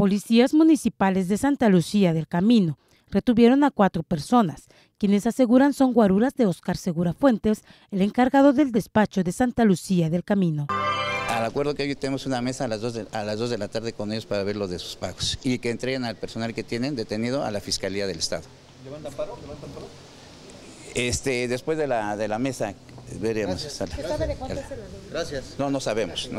Policías municipales de Santa Lucía del Camino retuvieron a cuatro personas, quienes aseguran son guaruras de Oscar Segura Fuentes, el encargado del despacho de Santa Lucía del Camino. Al acuerdo que hoy tenemos una mesa a las, 2 de, la tarde con ellos para ver lo de sus pagos y que entreguen al personal que tienen detenido a la Fiscalía del Estado. ¿Levantan paro? ¿Levantan paro? Este, después de la, de la mesa veremos. Gracias. Gracias. No, no sabemos.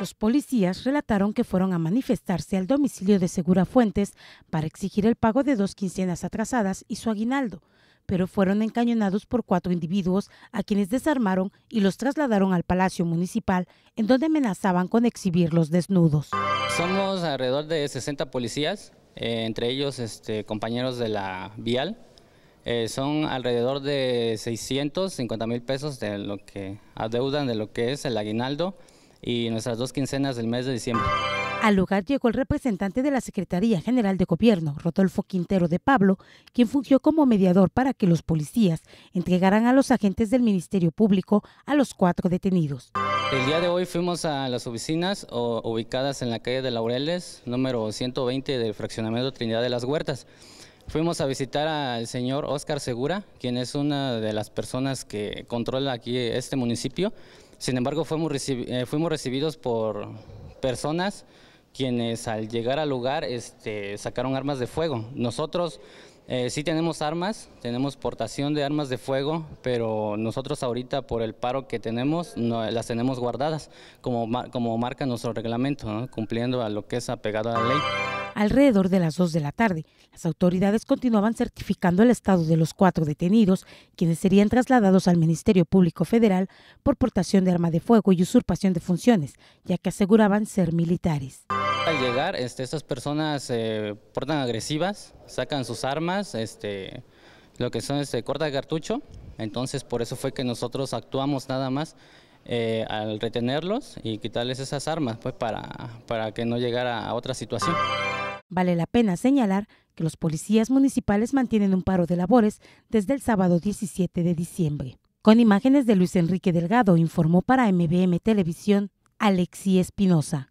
Los policías relataron que fueron a manifestarse al domicilio de Segura Fuentes para exigir el pago de dos quincenas atrasadas y su aguinaldo, pero fueron encañonados por cuatro individuos a quienes desarmaron y los trasladaron al Palacio Municipal, en donde amenazaban con exhibirlos desnudos. Somos alrededor de 60 policías, eh, entre ellos este, compañeros de la Vial. Eh, son alrededor de 650 mil pesos de lo que adeudan de lo que es el aguinaldo y nuestras dos quincenas del mes de diciembre. Al lugar llegó el representante de la Secretaría General de Gobierno, Rodolfo Quintero de Pablo, quien fungió como mediador para que los policías entregaran a los agentes del Ministerio Público a los cuatro detenidos. El día de hoy fuimos a las oficinas ubicadas en la calle de Laureles, número 120 del fraccionamiento Trinidad de las Huertas. Fuimos a visitar al señor Oscar Segura, quien es una de las personas que controla aquí este municipio. Sin embargo, fuimos, eh, fuimos recibidos por personas quienes al llegar al lugar este, sacaron armas de fuego. Nosotros eh, sí tenemos armas, tenemos portación de armas de fuego, pero nosotros ahorita por el paro que tenemos no, las tenemos guardadas, como, como marca nuestro reglamento, cumpliendo a lo que es apegado a la ley. Alrededor de las 2 de la tarde, las autoridades continuaban certificando el estado de los cuatro detenidos, quienes serían trasladados al Ministerio Público Federal por portación de arma de fuego y usurpación de funciones, ya que aseguraban ser militares. Al llegar, este, estas personas eh, portan agresivas, sacan sus armas, este, lo que son este, corta de cartucho, entonces por eso fue que nosotros actuamos nada más eh, al retenerlos y quitarles esas armas pues, para que no llegara a otra situación. Vale la pena señalar que los policías municipales mantienen un paro de labores desde el sábado 17 de diciembre. Con imágenes de Luis Enrique Delgado, informó para MBM Televisión Alexi Espinosa.